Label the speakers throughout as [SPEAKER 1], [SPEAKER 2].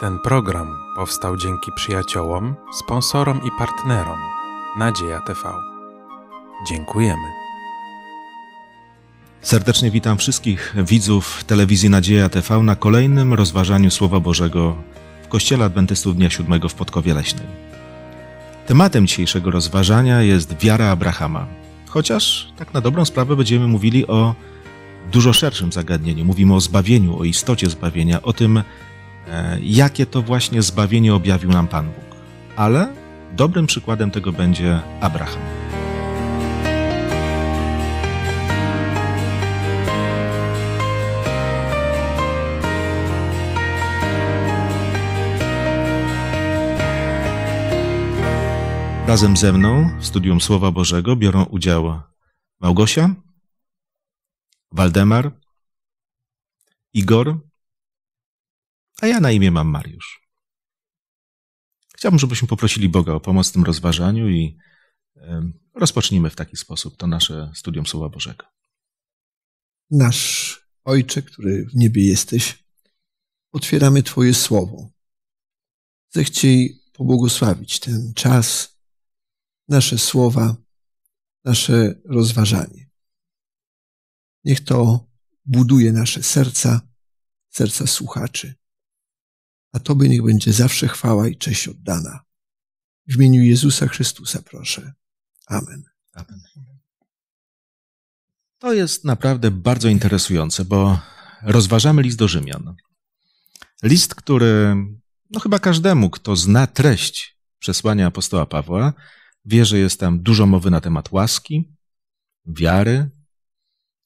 [SPEAKER 1] Ten program powstał dzięki przyjaciołom, sponsorom i partnerom Nadzieja TV. Dziękujemy. Serdecznie witam wszystkich widzów telewizji Nadzieja TV na kolejnym rozważaniu Słowa Bożego w Kościele Adwentystów Dnia Siódmego w Podkowie Leśnej. Tematem dzisiejszego rozważania jest wiara Abrahama. Chociaż tak na dobrą sprawę będziemy mówili o dużo szerszym zagadnieniu. Mówimy o zbawieniu, o istocie zbawienia, o tym, E, jakie to właśnie zbawienie objawił nam Pan Bóg. Ale dobrym przykładem tego będzie Abraham. Razem ze mną w studium Słowa Bożego biorą udział Małgosia, Waldemar, Igor, a ja na imię mam Mariusz. Chciałbym, żebyśmy poprosili Boga o pomoc w tym rozważaniu i rozpocznijmy w taki sposób to nasze studium Słowa Bożego.
[SPEAKER 2] Nasz
[SPEAKER 1] Ojcze, który w niebie jesteś,
[SPEAKER 2] otwieramy Twoje Słowo. Zechciej pobłogosławić ten czas, nasze słowa, nasze rozważanie. Niech to buduje nasze serca, serca słuchaczy a Tobie niech będzie zawsze chwała i cześć oddana. W imieniu Jezusa Chrystusa proszę. Amen. Amen.
[SPEAKER 1] To jest naprawdę bardzo interesujące, bo rozważamy list do Rzymian. List, który no chyba każdemu, kto zna treść przesłania apostoła Pawła, wie, że jest tam dużo mowy na temat łaski, wiary,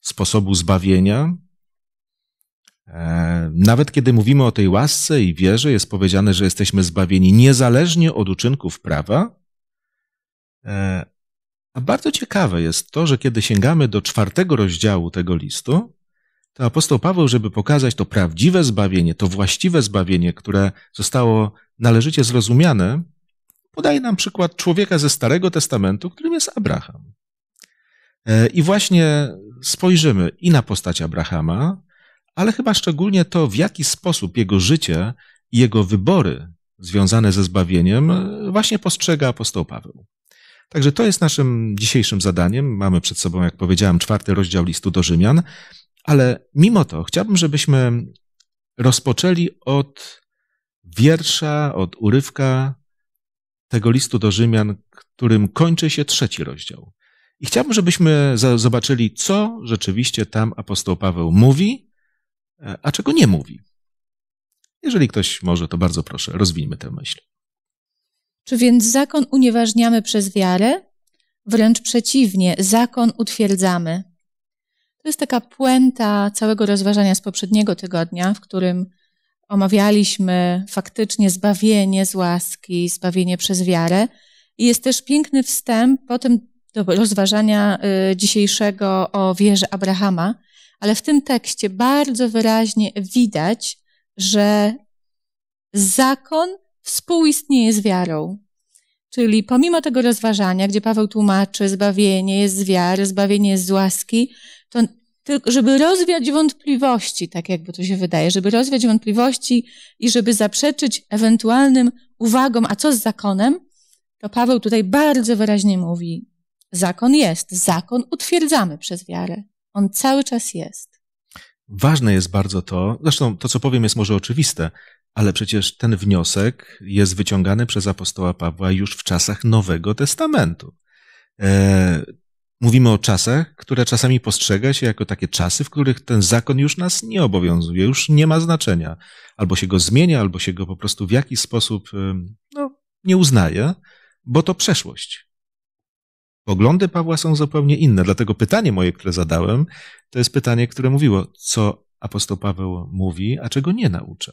[SPEAKER 1] sposobu zbawienia, E, nawet kiedy mówimy o tej łasce i wierze, jest powiedziane, że jesteśmy zbawieni niezależnie od uczynków prawa. E, a bardzo ciekawe jest to, że kiedy sięgamy do czwartego rozdziału tego listu, to apostoł Paweł, żeby pokazać to prawdziwe zbawienie, to właściwe zbawienie, które zostało należycie zrozumiane, podaje nam przykład człowieka ze Starego Testamentu, którym jest Abraham. E, I właśnie spojrzymy i na postać Abrahama, ale chyba szczególnie to, w jaki sposób jego życie i jego wybory związane ze zbawieniem e, właśnie postrzega apostoł Paweł. Także to jest naszym dzisiejszym zadaniem. Mamy przed sobą, jak powiedziałem, czwarty rozdział listu do Rzymian, ale mimo to chciałbym, żebyśmy rozpoczęli od wiersza, od urywka tego listu do Rzymian, którym kończy się trzeci rozdział. I chciałbym, żebyśmy zobaczyli, co rzeczywiście tam apostoł Paweł mówi E, a czego nie mówi. Jeżeli ktoś może, to bardzo proszę, rozwijmy tę myśl.
[SPEAKER 3] Czy więc zakon unieważniamy przez wiarę? Wręcz przeciwnie, zakon utwierdzamy. To jest taka puenta całego rozważania z poprzedniego tygodnia, w którym omawialiśmy faktycznie zbawienie z łaski, zbawienie przez wiarę. I jest też piękny wstęp potem do rozważania y, dzisiejszego o wierze Abrahama, ale w tym tekście bardzo wyraźnie widać, że zakon współistnieje z wiarą. Czyli pomimo tego rozważania, gdzie Paweł tłumaczy, zbawienie jest z wiary, zbawienie jest z łaski, to tylko, żeby rozwiać wątpliwości, tak jakby to się wydaje, żeby rozwiać wątpliwości i żeby zaprzeczyć ewentualnym uwagom, a co z zakonem, to Paweł tutaj bardzo wyraźnie mówi, zakon jest, zakon utwierdzamy przez wiarę. On cały czas jest.
[SPEAKER 1] Ważne jest bardzo to, zresztą to, co powiem, jest może oczywiste, ale przecież ten wniosek jest wyciągany przez apostoła Pawła już w czasach Nowego Testamentu. E, mówimy o czasach, które czasami postrzega się jako takie czasy, w których ten zakon już nas nie obowiązuje, już nie ma znaczenia. Albo się go zmienia, albo się go po prostu w jakiś sposób no, nie uznaje, bo to przeszłość. Poglądy Pawła są zupełnie inne, dlatego pytanie moje, które zadałem, to jest pytanie, które mówiło, co apostoł Paweł mówi, a czego nie naucza.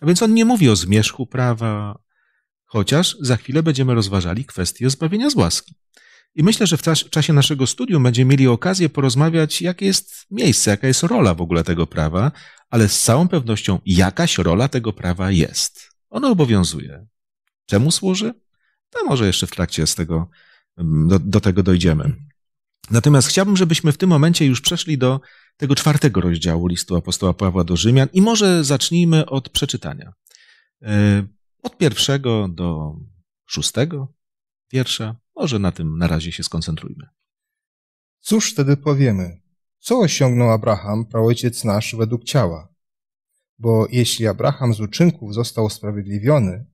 [SPEAKER 1] A więc on nie mówi o zmierzchu prawa, chociaż za chwilę będziemy rozważali kwestię zbawienia z łaski. I myślę, że w czasie naszego studium będziemy mieli okazję porozmawiać, jakie jest miejsce, jaka jest rola w ogóle tego prawa, ale z całą pewnością jakaś rola tego prawa jest. Ono obowiązuje. Czemu służy? To no może jeszcze w trakcie z tego do, do tego dojdziemy. Natomiast chciałbym, żebyśmy w tym momencie już przeszli do tego czwartego rozdziału listu apostoła Pawła do Rzymian i może zacznijmy od przeczytania. E, od pierwszego do szóstego wiersza. Może na tym na razie się skoncentrujmy.
[SPEAKER 4] Cóż wtedy powiemy? Co osiągnął Abraham, praojciec nasz, według ciała? Bo jeśli Abraham z uczynków został usprawiedliwiony,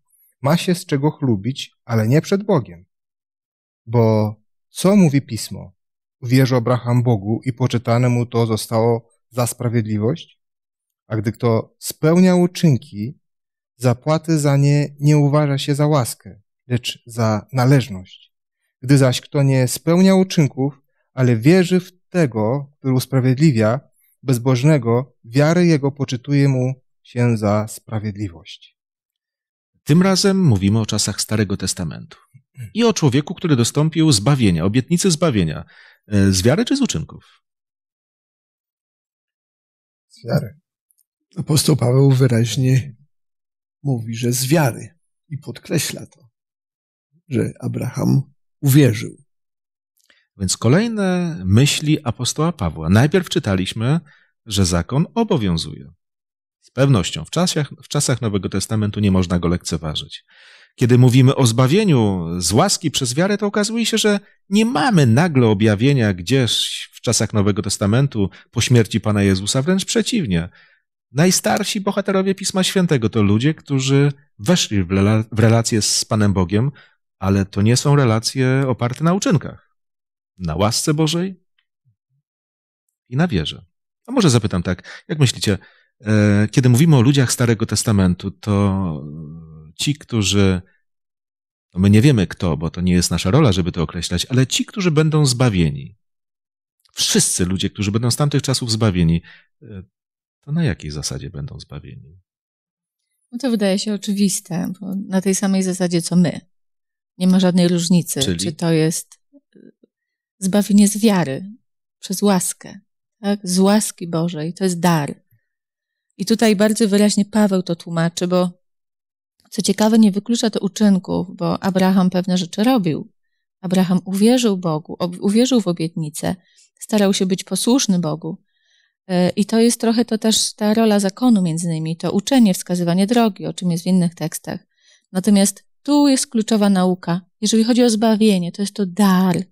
[SPEAKER 4] ma się z czego chlubić, ale nie przed Bogiem. Bo co mówi pismo? Wierzy Abraham Bogu i poczytane mu to zostało za sprawiedliwość? A gdy kto spełnia uczynki, zapłaty za nie nie uważa się za łaskę, lecz za należność. Gdy zaś kto nie spełnia uczynków, ale wierzy w tego, który usprawiedliwia, bezbożnego, wiary jego poczytuje mu się za
[SPEAKER 1] sprawiedliwość. Tym razem mówimy o czasach Starego Testamentu i o człowieku, który dostąpił zbawienia, obietnicy zbawienia. E, z wiary czy z uczynków?
[SPEAKER 2] Z wiary. Apostoł Paweł wyraźnie mówi, że z wiary i podkreśla to, że Abraham
[SPEAKER 1] uwierzył. Więc kolejne myśli apostoła Pawła. Najpierw czytaliśmy, że zakon obowiązuje. Z pewnością w czasach, w czasach Nowego Testamentu nie można go lekceważyć. Kiedy mówimy o zbawieniu z łaski przez wiarę, to okazuje się, że nie mamy nagle objawienia gdzieś w czasach Nowego Testamentu po śmierci Pana Jezusa, wręcz przeciwnie. Najstarsi bohaterowie Pisma Świętego to ludzie, którzy weszli w relacje z Panem Bogiem, ale to nie są relacje oparte na uczynkach, na łasce Bożej i na wierze. A może zapytam tak, jak myślicie, e, kiedy mówimy o ludziach Starego Testamentu, to ci, którzy, no my nie wiemy kto, bo to nie jest nasza rola, żeby to określać, ale ci, którzy będą zbawieni, wszyscy ludzie, którzy będą z tamtych czasów zbawieni, e, to na jakiej zasadzie będą zbawieni?
[SPEAKER 3] No to wydaje się oczywiste, bo na tej samej zasadzie co my. Nie ma żadnej różnicy, Czyli? czy to jest e, zbawienie z wiary, przez łaskę, tak? z łaski Bożej, to jest dar. I tutaj bardzo wyraźnie Paweł to tłumaczy, bo co ciekawe, nie wyklucza to uczynków, bo Abraham pewne rzeczy robił. Abraham uwierzył Bogu, uwierzył w obietnicę, starał się być posłuszny Bogu. E, I to jest trochę to też ta rola zakonu między innymi, to uczenie, wskazywanie drogi, o czym jest w innych tekstach. Natomiast tu jest kluczowa nauka. Jeżeli chodzi o zbawienie, to jest to dar,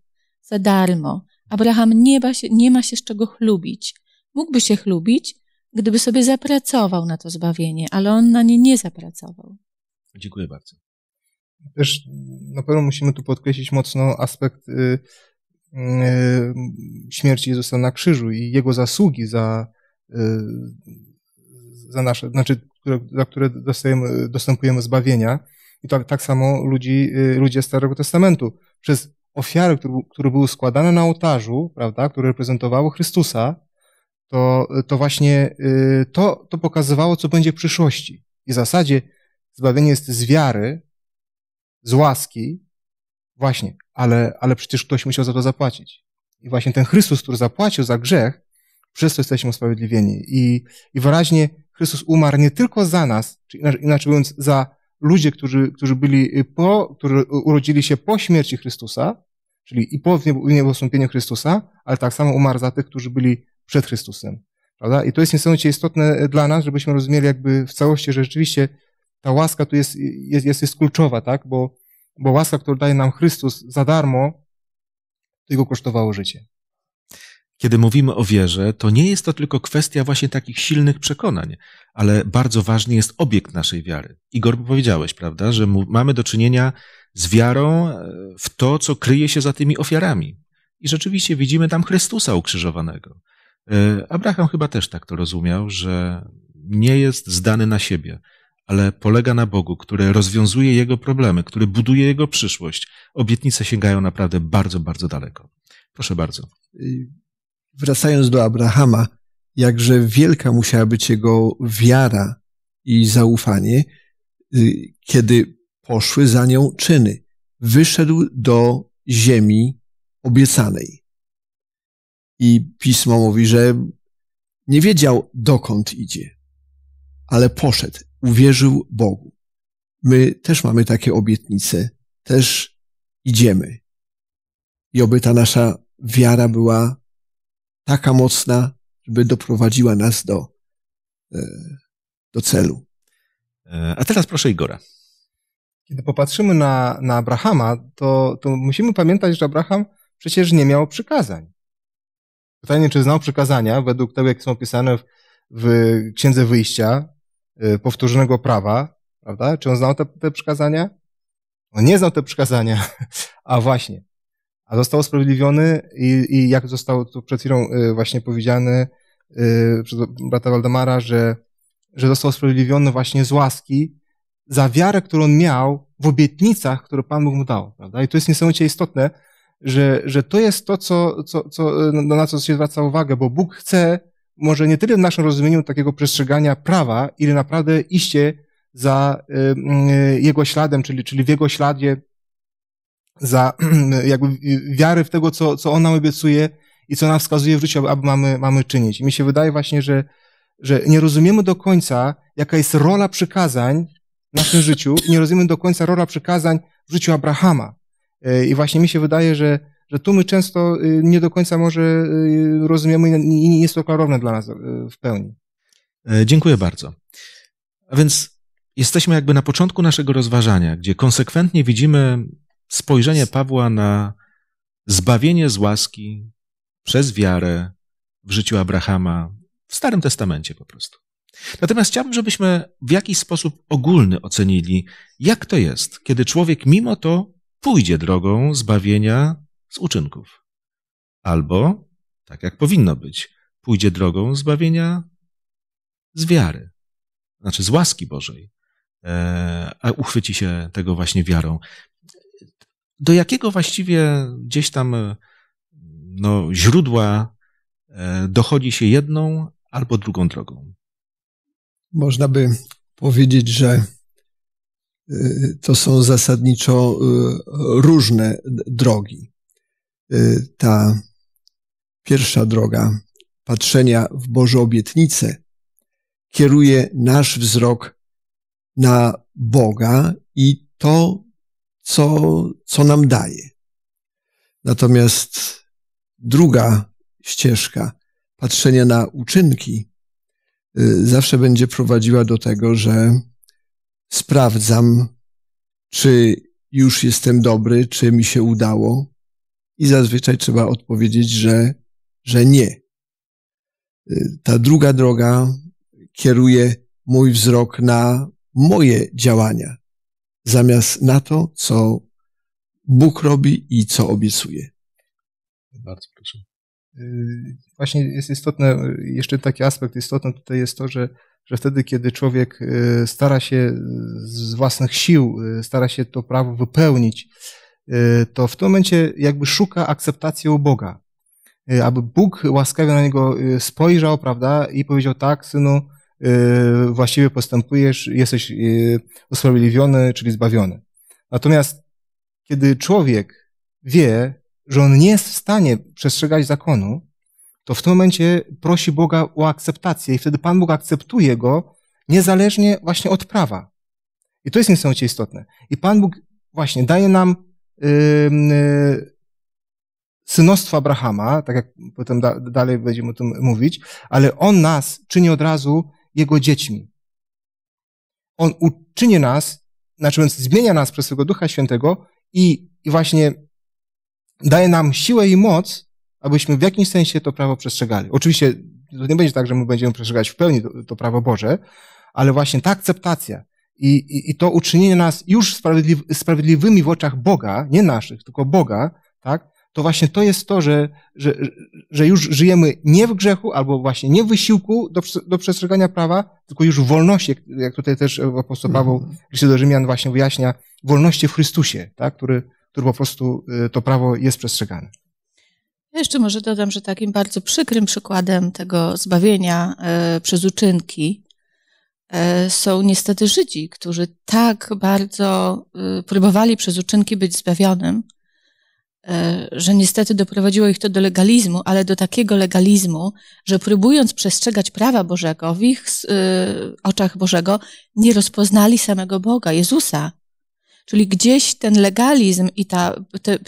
[SPEAKER 3] za darmo. Abraham nie ma się, nie ma się z czego chlubić. Mógłby się chlubić, gdyby sobie zapracował na to zbawienie, ale on na nie nie zapracował.
[SPEAKER 1] Dziękuję bardzo.
[SPEAKER 4] Też na pewno musimy tu podkreślić mocno aspekt y, y, śmierci Jezusa na krzyżu i jego zasługi za, y, za nasze, znaczy, które, za które dostajemy, dostępujemy zbawienia. I tak, tak samo ludzi, y, ludzie Starego Testamentu. Przez ofiary, które, które były składane na ołtarzu, prawda, które reprezentowały Chrystusa, to, to właśnie y, to, to pokazywało, co będzie w przyszłości. I w zasadzie Zbawienie jest z wiary, z łaski, właśnie, ale, ale przecież ktoś musiał za to zapłacić. I właśnie ten Chrystus, który zapłacił za grzech, przez to jesteśmy usprawiedliwieni. I, i wyraźnie Chrystus umarł nie tylko za nas, czy inaczej, inaczej mówiąc, za ludzie, którzy, którzy byli po, którzy urodzili się po śmierci Chrystusa, czyli i po niebosłupieniu Chrystusa, ale tak samo umarł za tych, którzy byli przed Chrystusem. Prawda? I to jest niesamowicie istotne dla nas, żebyśmy rozumieli jakby w całości, że rzeczywiście ta łaska tu jest, jest, jest, jest kluczowa, tak? Bo, bo łaska, którą daje nam Chrystus za darmo, tego kosztowało życie.
[SPEAKER 1] Kiedy mówimy o wierze, to nie jest to tylko kwestia właśnie takich silnych przekonań, ale bardzo ważny jest obiekt naszej wiary. Igor, powiedziałeś, prawda, że mamy do czynienia z wiarą e, w to, co kryje się za tymi ofiarami. I rzeczywiście widzimy tam Chrystusa ukrzyżowanego. E, Abraham chyba też tak to rozumiał, że nie jest zdany na siebie, ale polega na Bogu, który rozwiązuje jego problemy, który buduje jego przyszłość. Obietnice sięgają naprawdę bardzo, bardzo daleko. Proszę bardzo.
[SPEAKER 2] Y, wracając do Abrahama, jakże wielka musiała być jego wiara i zaufanie, y, kiedy poszły za nią czyny. Wyszedł do ziemi obiecanej. I pismo mówi, że nie wiedział dokąd idzie, ale poszedł uwierzył Bogu. My też mamy takie obietnice, też idziemy. I oby ta nasza wiara była taka mocna, żeby doprowadziła nas do, e, do celu.
[SPEAKER 1] E, a teraz proszę Igora.
[SPEAKER 4] Kiedy popatrzymy na, na Abrahama, to, to musimy pamiętać, że Abraham przecież nie miał przykazań. Pytanie, czy znał przykazania według tego, jak są opisane w, w Księdze Wyjścia, Y, powtórzonego prawa, prawda? Czy on znał te, te przykazania? On no, nie znał te przykazania, a właśnie. A został usprawiedliwiony i, i jak zostało tu przed chwilą y, właśnie powiedziane y, przez brata Waldemara, że, że został usprawiedliwiony właśnie z łaski za wiarę, którą miał w obietnicach, które Pan Bóg mu dał, prawda? I to jest niesamowicie istotne, że, że to jest to, co, co, co, na co się zwraca uwagę, bo Bóg chce, może nie tyle w naszym rozumieniu takiego przestrzegania prawa, ile naprawdę iście za y, y, jego śladem, czyli, czyli w jego śladzie, za jakby wiary w tego, co, co on nam obiecuje i co nam wskazuje w życiu, aby mamy, mamy czynić. I mi się wydaje właśnie, że, że nie rozumiemy do końca, jaka jest rola przykazań w naszym życiu, nie rozumiemy do końca rola przykazań w życiu Abrahama. Y, I właśnie mi się wydaje, że że tu my często y, nie do końca może y, rozumiemy i nie jest to klarowne dla nas y, w pełni.
[SPEAKER 1] E, dziękuję bardzo. A więc jesteśmy jakby na początku naszego rozważania, gdzie konsekwentnie widzimy spojrzenie Pawła na zbawienie z łaski przez wiarę w życiu Abrahama w Starym Testamencie po prostu. Natomiast chciałbym, żebyśmy w jakiś sposób ogólny ocenili, jak to jest, kiedy człowiek mimo to pójdzie drogą zbawienia z uczynków. Albo, tak jak powinno być, pójdzie drogą zbawienia z wiary, znaczy z łaski Bożej, e, a uchwyci się tego właśnie wiarą. Do jakiego właściwie gdzieś tam no, źródła e, dochodzi się jedną albo drugą drogą?
[SPEAKER 2] Można by powiedzieć, że e, to są zasadniczo różne drogi. Y, ta pierwsza droga patrzenia w Boże obietnice kieruje nasz wzrok na Boga i to, co, co nam daje. Natomiast druga ścieżka patrzenia na uczynki y, zawsze będzie prowadziła do tego, że sprawdzam, czy już jestem dobry, czy mi się udało, i zazwyczaj trzeba odpowiedzieć, że, że nie. Y, ta druga droga kieruje mój wzrok na moje działania, zamiast na to, co Bóg robi i co obiecuje. Bardzo proszę.
[SPEAKER 4] Y, właśnie jest istotne, y, jeszcze taki aspekt istotny tutaj jest to, że, że wtedy, kiedy człowiek stara się z własnych sił, stara się to prawo wypełnić, Y, to w tym momencie jakby szuka akceptacji u Boga. Y, aby Bóg łaskawie na niego y, spojrzał, prawda, i powiedział tak, synu, właściwie postępujesz, jesteś usprawiedliwiony, czyli zbawiony. Natomiast kiedy człowiek wie, że on nie jest w stanie przestrzegać zakonu, to w tym momencie prosi Boga o akceptację i wtedy Pan Bóg akceptuje go niezależnie właśnie od prawa. I to jest niesamowicie istotne. I Pan Bóg właśnie daje nam Y, synostwa Abrahama, tak jak potem da, dalej będziemy o tym mówić, ale on nas czyni od razu jego dziećmi. On uczyni nas, znaczy więc zmienia nas przez swojego Ducha Świętego i, i właśnie daje nam siłę i moc, abyśmy w jakimś sensie to prawo przestrzegali. Oczywiście to nie będzie tak, że my będziemy przestrzegać w pełni to, to prawo Boże, ale właśnie ta akceptacja, i, i, i to uczynienie nas już sprawiedliwy, sprawiedliwymi w oczach Boga, nie naszych, tylko Boga, tak? To właśnie to jest to, że, że, że już żyjemy nie w grzechu, albo właśnie nie w wysiłku do, do przestrzegania prawa, tylko już w wolności, jak tutaj też apostoł mhm. Paweł w do Rzymian właśnie wyjaśnia, wolności w Chrystusie, tak? który, który po prostu y, to prawo jest przestrzegane.
[SPEAKER 3] Ja jeszcze może dodam, że takim bardzo przykrym przykładem tego zbawienia y, przez uczynki E, są niestety Żydzi, którzy tak bardzo y, próbowali przez uczynki być zbawionym, e, że niestety doprowadziło ich to do legalizmu, ale do takiego legalizmu, że próbując przestrzegać prawa Bożego, w ich y, oczach Bożego nie rozpoznali samego Boga, Jezusa. Czyli gdzieś ten legalizm i ta,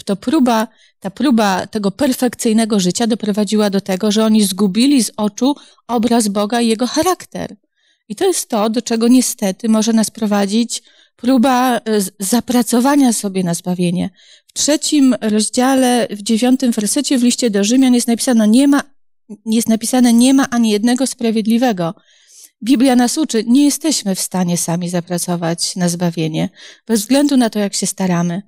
[SPEAKER 3] to próba, ta próba tego perfekcyjnego życia doprowadziła do tego, że oni zgubili z oczu obraz Boga i jego charakter. I to jest to, do czego niestety może nas prowadzić próba e, zapracowania sobie na zbawienie. W trzecim rozdziale, w dziewiątym wersecie w liście do Rzymian jest napisane nie ma, jest napisane nie ma ani jednego sprawiedliwego. Biblia nas uczy, nie jesteśmy w stanie sami zapracować na zbawienie, bez względu na to, jak się staramy.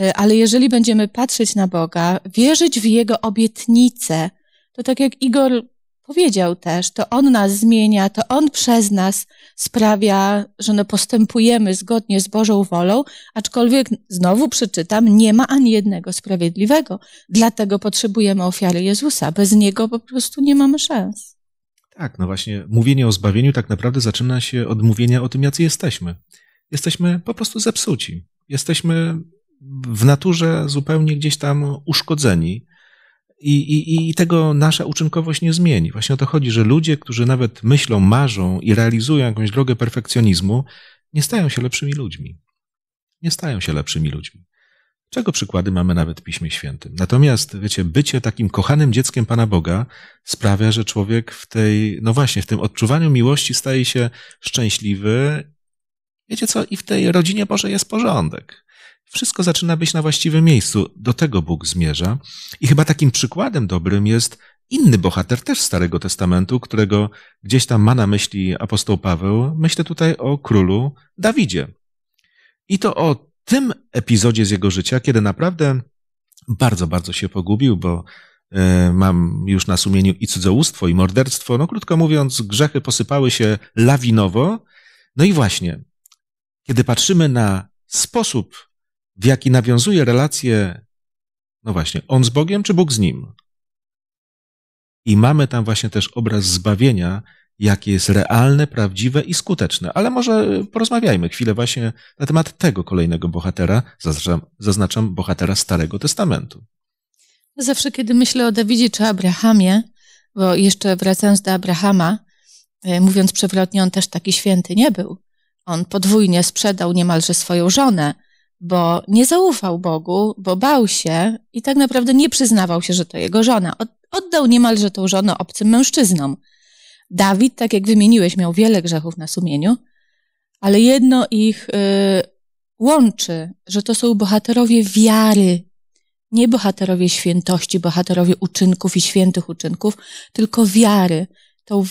[SPEAKER 3] E, ale jeżeli będziemy patrzeć na Boga, wierzyć w Jego obietnice, to tak jak Igor powiedział też, to On nas zmienia, to On przez nas sprawia, że no postępujemy zgodnie z Bożą wolą, aczkolwiek znowu przeczytam, nie ma ani jednego sprawiedliwego. Dlatego potrzebujemy ofiary Jezusa. Bez Niego po prostu nie mamy szans.
[SPEAKER 1] Tak, no właśnie, mówienie o zbawieniu tak naprawdę zaczyna się od mówienia o tym, jacy jesteśmy. Jesteśmy po prostu zepsuci. Jesteśmy w naturze zupełnie gdzieś tam uszkodzeni i, i, I tego nasza uczynkowość nie zmieni. Właśnie o to chodzi, że ludzie, którzy nawet myślą, marzą i realizują jakąś drogę perfekcjonizmu, nie stają się lepszymi ludźmi. Nie stają się lepszymi ludźmi. Czego przykłady mamy nawet w Piśmie Świętym. Natomiast, wiecie, bycie takim kochanym dzieckiem Pana Boga sprawia, że człowiek w tej, no właśnie, w tym odczuwaniu miłości staje się szczęśliwy. Wiecie co? I w tej rodzinie Bożej jest porządek wszystko zaczyna być na właściwym miejscu. Do tego Bóg zmierza. I chyba takim przykładem dobrym jest inny bohater też Starego Testamentu, którego gdzieś tam ma na myśli apostoł Paweł. Myślę tutaj o królu Dawidzie. I to o tym epizodzie z jego życia, kiedy naprawdę bardzo, bardzo się pogubił, bo e, mam już na sumieniu i cudzołóstwo, i morderstwo. No krótko mówiąc, grzechy posypały się lawinowo. No i właśnie, kiedy patrzymy na sposób w jaki nawiązuje relacje, no właśnie, on z Bogiem czy Bóg z nim. I mamy tam właśnie też obraz zbawienia, jakie jest realne, prawdziwe i skuteczne. Ale może porozmawiajmy chwilę właśnie na temat tego kolejnego bohatera, zaznaczam, zaznaczam bohatera Starego Testamentu.
[SPEAKER 3] Zawsze, kiedy myślę o Dawidzie czy Abrahamie, bo jeszcze wracając do Abrahama, e, mówiąc przewrotnie, on też taki święty nie był. On podwójnie sprzedał niemalże swoją żonę, bo nie zaufał Bogu, bo bał się i tak naprawdę nie przyznawał się, że to jego żona. oddał niemalże tą żonę obcym mężczyznom. Dawid, tak jak wymieniłeś, miał wiele grzechów na sumieniu, ale jedno ich y, łączy, że to są bohaterowie wiary, nie bohaterowie świętości, bohaterowie uczynków i świętych uczynków, tylko wiary. Tą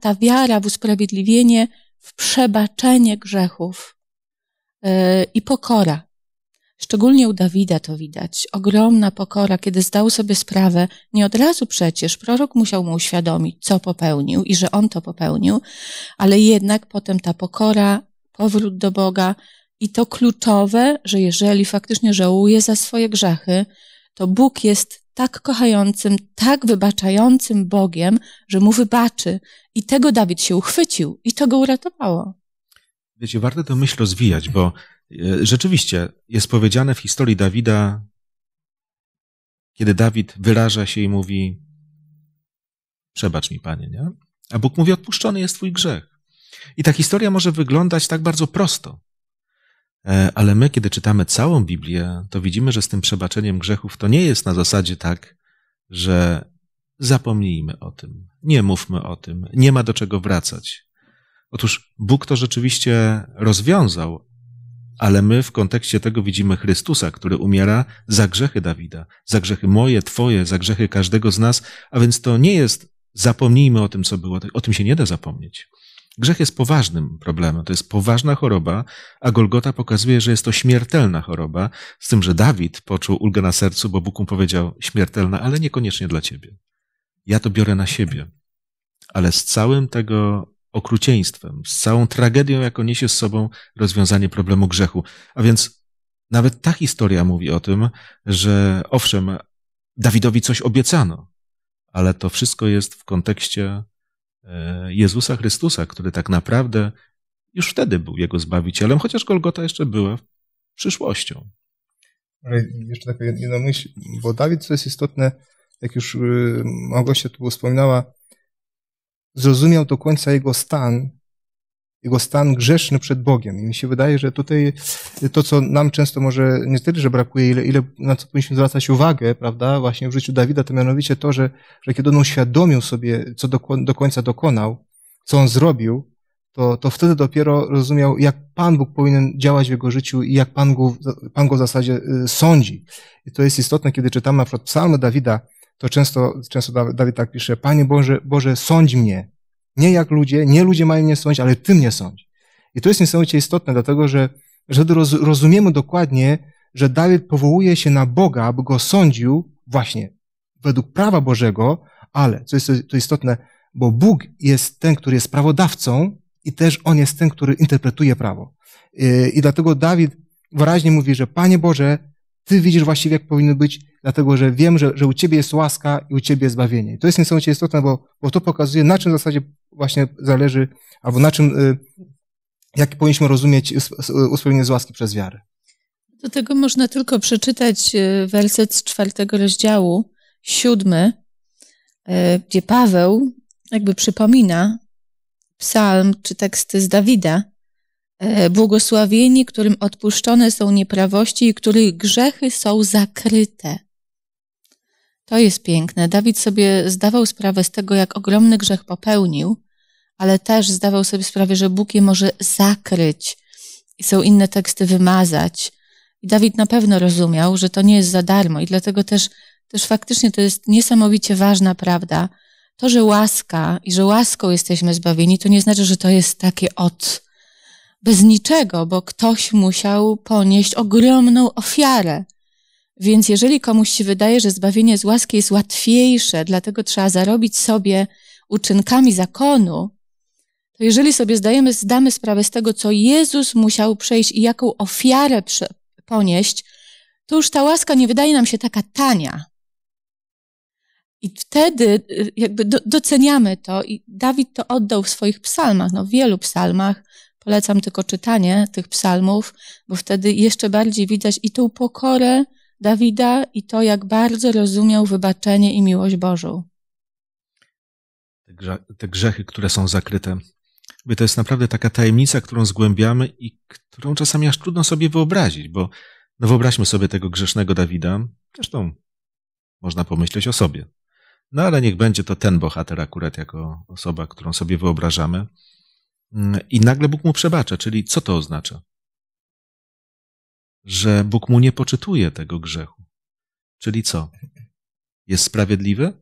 [SPEAKER 3] ta wiara w usprawiedliwienie, w przebaczenie grzechów y, i pokora. Szczególnie u Dawida to widać. Ogromna pokora, kiedy zdał sobie sprawę, nie od razu przecież, prorok musiał mu uświadomić, co popełnił i że on to popełnił, ale jednak potem ta pokora, powrót do Boga i to kluczowe, że jeżeli faktycznie żałuje za swoje grzechy, to Bóg jest tak kochającym, tak wybaczającym Bogiem, że mu wybaczy. I tego Dawid się uchwycił i to go uratowało.
[SPEAKER 1] Wiecie, warto tę myśl rozwijać, bo E, rzeczywiście jest powiedziane w historii Dawida, kiedy Dawid wyraża się i mówi: Przebacz mi, panie, nie? A Bóg mówi: Odpuszczony jest twój grzech. I ta historia może wyglądać tak bardzo prosto. E, ale my, kiedy czytamy całą Biblię, to widzimy, że z tym przebaczeniem grzechów to nie jest na zasadzie tak, że zapomnijmy o tym, nie mówmy o tym, nie ma do czego wracać. Otóż Bóg to rzeczywiście rozwiązał, ale my w kontekście tego widzimy Chrystusa, który umiera za grzechy Dawida, za grzechy moje, twoje, za grzechy każdego z nas, a więc to nie jest zapomnijmy o tym, co było, o tym się nie da zapomnieć. Grzech jest poważnym problemem, to jest poważna choroba, a Golgota pokazuje, że jest to śmiertelna choroba, z tym, że Dawid poczuł ulgę na sercu, bo Bóg mu powiedział śmiertelna, ale niekoniecznie dla ciebie. Ja to biorę na siebie. Ale z całym tego okrucieństwem, z całą tragedią, jaką niesie z sobą rozwiązanie problemu grzechu. A więc nawet ta historia mówi o tym, że owszem, Dawidowi coś obiecano, ale to wszystko jest w kontekście e, Jezusa Chrystusa, który tak naprawdę już wtedy był jego zbawicielem, chociaż Golgota jeszcze była przyszłością.
[SPEAKER 4] Ale jeszcze taka jedna myśl, bo Dawid, co jest istotne, jak już y, Małgosia tu wspominała, zrozumiał do końca jego stan, jego stan grzeszny przed Bogiem. I mi się wydaje, że tutaj to, co nam często może nie tyle, że brakuje, ile, ile na co powinniśmy zwracać uwagę, prawda, właśnie w życiu Dawida, to mianowicie to, że, że kiedy on uświadomił sobie, co do, do końca dokonał, co on zrobił, to, to wtedy dopiero rozumiał, jak Pan Bóg powinien działać w jego życiu i jak Pan go, Pan go w zasadzie y, sądzi. I to jest istotne, kiedy czytamy na przykład psalmy Dawida, to często, często Dawid tak pisze, Panie Boże, Boże, sądź mnie. Nie jak ludzie, nie ludzie mają mnie sądzić, ale Ty mnie sądź. I to jest niesamowicie istotne, dlatego że, że rozumiemy dokładnie, że Dawid powołuje się na Boga, aby go sądził właśnie według prawa Bożego, ale, co jest to istotne, bo Bóg jest ten, który jest prawodawcą i też On jest ten, który interpretuje prawo. I dlatego Dawid wyraźnie mówi, że Panie Boże, Ty widzisz właściwie, jak powinno być, dlatego że wiem, że, że u Ciebie jest łaska i u Ciebie jest zbawienie. To jest niesamowicie istotne, bo, bo to pokazuje, na czym w zasadzie właśnie zależy, albo na czym, y, jak powinniśmy rozumieć usprawiedliwienie z łaski przez wiarę.
[SPEAKER 3] Do tego można tylko przeczytać y, werset z czwartego rozdziału, siódmy, y, gdzie Paweł jakby przypomina psalm czy teksty z Dawida. Błogosławieni, którym odpuszczone są nieprawości i których grzechy są zakryte. To jest piękne. Dawid sobie zdawał sprawę z tego, jak ogromny grzech popełnił, ale też zdawał sobie sprawę, że Bóg je może zakryć i są inne teksty wymazać. I Dawid na pewno rozumiał, że to nie jest za darmo i dlatego też, też faktycznie to jest niesamowicie ważna prawda. To, że łaska i że łaską jesteśmy zbawieni, to nie znaczy, że to jest takie od bez niczego, bo ktoś musiał ponieść ogromną ofiarę. Więc jeżeli komuś się wydaje, że zbawienie z łaski jest łatwiejsze, dlatego trzeba zarobić sobie uczynkami zakonu, to jeżeli sobie zdajemy, zdamy sprawę z tego, co Jezus musiał przejść i jaką ofiarę ponieść, to już ta łaska nie wydaje nam się taka tania. I wtedy y, jakby doceniamy to i Dawid to oddał w swoich psalmach, no w wielu psalmach. Polecam tylko czytanie tych psalmów, bo wtedy jeszcze bardziej widać i tą pokorę, Dawida i to, jak bardzo rozumiał wybaczenie i miłość Bożą.
[SPEAKER 1] Te grzechy, które są zakryte. to jest naprawdę taka tajemnica, którą zgłębiamy i którą czasami aż trudno sobie wyobrazić, bo no wyobraźmy sobie tego grzesznego Dawida. Zresztą można pomyśleć o sobie. No ale niech będzie to ten bohater akurat jako osoba, którą sobie wyobrażamy. Mm, I nagle Bóg mu przebacza, czyli co to oznacza? że Bóg mu nie poczytuje tego grzechu. Czyli co? Jest sprawiedliwy?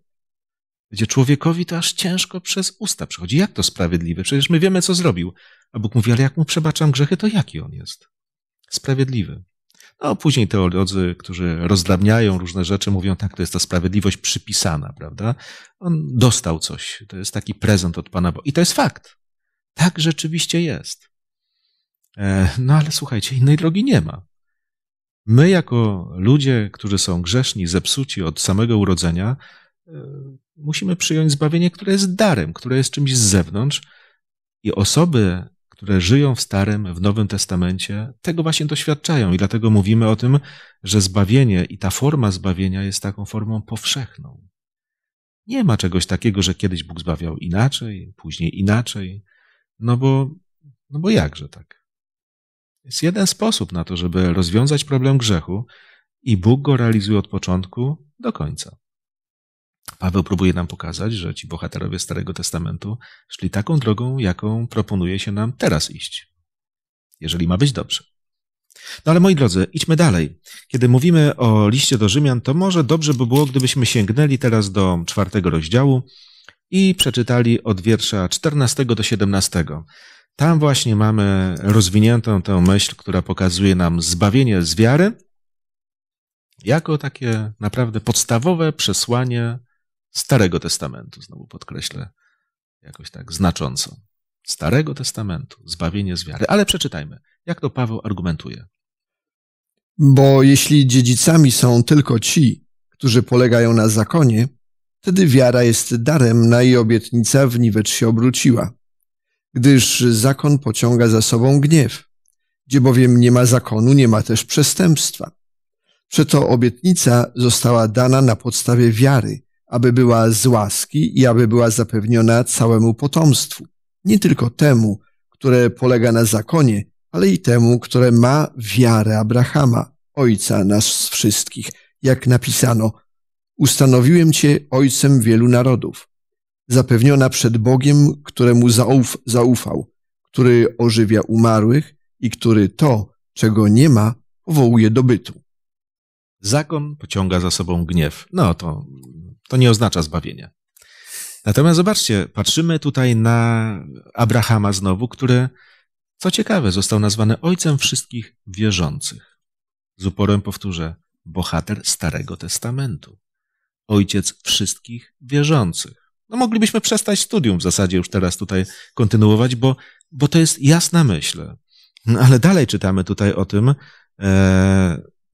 [SPEAKER 1] Gdzie człowiekowi to aż ciężko przez usta przychodzi. Jak to sprawiedliwy? Przecież my wiemy, co zrobił. A Bóg mówi, ale jak mu przebaczam grzechy, to jaki on jest? Sprawiedliwy. No, później teolodzy, którzy rozdrabniają różne rzeczy, mówią tak, to jest ta sprawiedliwość przypisana, prawda? On dostał coś, to jest taki prezent od Pana Boga. I to jest fakt. Tak rzeczywiście jest. E, no ale słuchajcie, innej drogi nie ma. My, jako ludzie, którzy są grzeszni, zepsuci od samego urodzenia, e, musimy przyjąć zbawienie, które jest darem, które jest czymś z zewnątrz. I osoby, które żyją w Starym, w Nowym Testamencie, tego właśnie doświadczają. I dlatego mówimy o tym, że zbawienie i ta forma zbawienia jest taką formą powszechną. Nie ma czegoś takiego, że kiedyś Bóg zbawiał inaczej, później inaczej. No bo, no bo jakże tak? Jest jeden sposób na to, żeby rozwiązać problem grzechu, i Bóg go realizuje od początku do końca. Paweł próbuje nam pokazać, że ci bohaterowie Starego Testamentu szli taką drogą, jaką proponuje się nam teraz iść, jeżeli ma być dobrze. No ale moi drodzy, idźmy dalej. Kiedy mówimy o liście do Rzymian, to może dobrze by było, gdybyśmy sięgnęli teraz do czwartego rozdziału i przeczytali od wiersza 14 do 17. Tam właśnie mamy rozwiniętą tę myśl, która pokazuje nam zbawienie z wiary jako takie naprawdę podstawowe przesłanie Starego Testamentu. Znowu podkreślę jakoś tak znacząco. Starego Testamentu, zbawienie z wiary. Ale przeczytajmy, jak to Paweł argumentuje.
[SPEAKER 2] Bo jeśli dziedzicami są tylko ci, którzy polegają na zakonie, wtedy wiara jest daremna no i obietnica w niwecz się obróciła gdyż zakon pociąga za sobą gniew. Gdzie bowiem nie ma zakonu, nie ma też przestępstwa. Przeto obietnica została dana na podstawie wiary, aby była z łaski i aby była zapewniona całemu potomstwu, nie tylko temu, które polega na zakonie, ale i temu, które ma wiarę Abrahama, ojca nas wszystkich, jak napisano: Ustanowiłem cię ojcem wielu narodów zapewniona przed Bogiem, któremu zauf, zaufał, który ożywia umarłych i który to, czego nie ma, powołuje do bytu. Zakon
[SPEAKER 1] pociąga za sobą gniew. No to, to nie oznacza zbawienia. Natomiast zobaczcie, patrzymy tutaj na Abrahama znowu, który, co ciekawe, został nazwany ojcem wszystkich wierzących. Z uporem powtórzę, bohater Starego Testamentu. Ojciec wszystkich wierzących no moglibyśmy przestać studium w zasadzie już teraz tutaj kontynuować, bo, bo to jest jasna myśl. No, ale dalej czytamy tutaj o tym, e,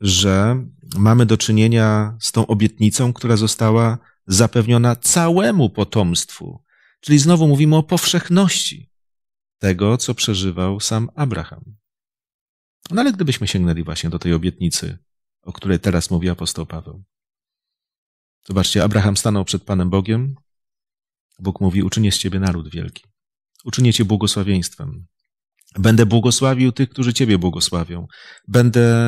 [SPEAKER 1] że mamy do czynienia z tą obietnicą, która została zapewniona całemu potomstwu. Czyli znowu mówimy o powszechności tego, co przeżywał sam Abraham. No ale gdybyśmy sięgnęli właśnie do tej obietnicy, o której teraz mówi apostoł Paweł. Zobaczcie, Abraham stanął przed Panem Bogiem, Bóg mówi: Uczynię z ciebie naród wielki. Uczynię cię błogosławieństwem. Będę błogosławił tych, którzy ciebie błogosławią. Będę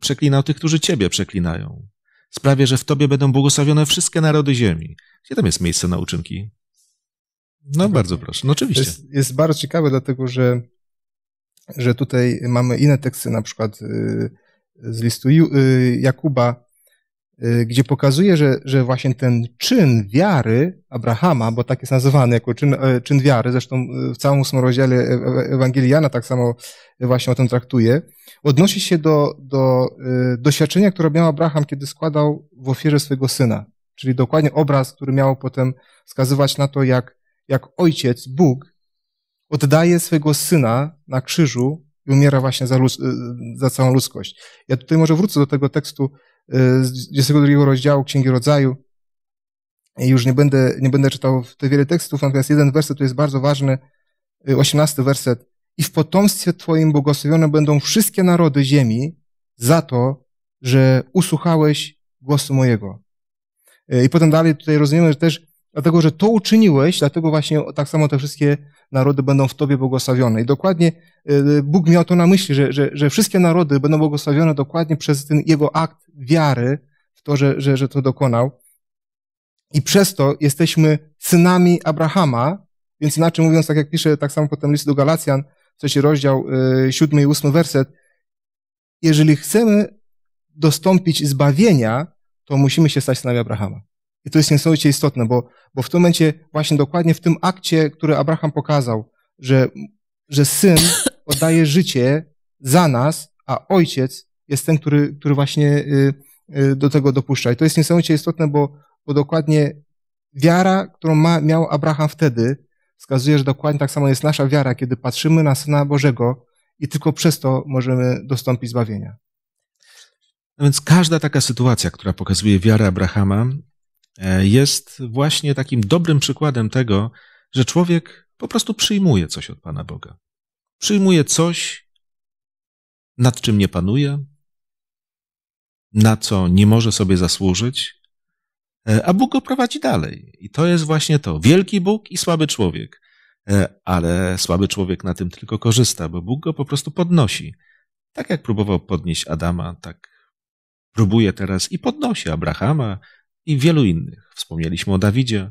[SPEAKER 1] przeklinał tych, którzy ciebie przeklinają. Sprawię, że w tobie będą błogosławione wszystkie narody ziemi. Gdzie tam jest miejsce na uczynki? No, tak. bardzo proszę. No, oczywiście.
[SPEAKER 4] Jest, jest bardzo ciekawe, dlatego że, że tutaj mamy inne teksty, na przykład y, z listu y, Jakuba, Y, gdzie pokazuje, że, że właśnie ten czyn wiary Abrahama, bo tak jest nazywany jako czyn, e, czyn wiary, zresztą e, w całym ósmym rozdziale e, Ewangelii Jana tak samo właśnie o tym traktuje, odnosi się do, do doświadczenia, które miał Abraham, kiedy składał w ofierze swojego syna. Czyli dokładnie obraz, który miał potem wskazywać na to, jak, jak ojciec, Bóg, oddaje swojego syna na krzyżu i umiera właśnie za, za całą ludzkość. Ja tutaj może wrócę do tego tekstu, Y, z 22 rozdziału Księgi Rodzaju. Już nie będę, nie będę czytał te wiele tekstów, natomiast jeden werset to jest bardzo ważny, 18 y, werset. I w potomstwie Twoim błogosławione będą wszystkie narody ziemi za to, że usłuchałeś głosu mojego. Y, I potem dalej tutaj rozumiemy, że też dlatego, że to uczyniłeś, dlatego właśnie tak samo te wszystkie narody będą w Tobie błogosławione. I dokładnie e, Bóg miał to na myśli, że, że, że wszystkie narody będą błogosławione dokładnie przez ten Jego akt wiary w to, że, że, że to dokonał. I przez to jesteśmy synami Abrahama, więc inaczej mówiąc, tak jak pisze tak samo potem list do Galacjan, się rozdział, e, siódmy i ósmy werset, jeżeli chcemy dostąpić zbawienia, to musimy się stać synami Abrahama. I to jest niesamowicie istotne, bo, bo w tym momencie, właśnie dokładnie w tym akcie, który Abraham pokazał, że, że syn oddaje życie za nas, a ojciec jest ten, który, który właśnie y, y, do tego dopuszcza. I to jest niesamowicie istotne, bo, bo dokładnie wiara, którą ma, miał Abraham wtedy, wskazuje, że dokładnie tak samo jest nasza wiara, kiedy patrzymy na Syna Bożego i tylko przez to możemy dostąpić zbawienia.
[SPEAKER 1] No więc każda taka sytuacja, która pokazuje wiarę Abrahama, E, jest właśnie takim dobrym przykładem tego, że człowiek po prostu przyjmuje coś od Pana Boga. Przyjmuje coś, nad czym nie panuje, na co nie może sobie zasłużyć, e, a Bóg go prowadzi dalej. I to jest właśnie to. Wielki Bóg i słaby człowiek. E, ale słaby człowiek na tym tylko korzysta, bo Bóg go po prostu podnosi. Tak jak próbował podnieść Adama, tak próbuje teraz i podnosi Abrahama, i wielu innych. Wspomnieliśmy o Dawidzie.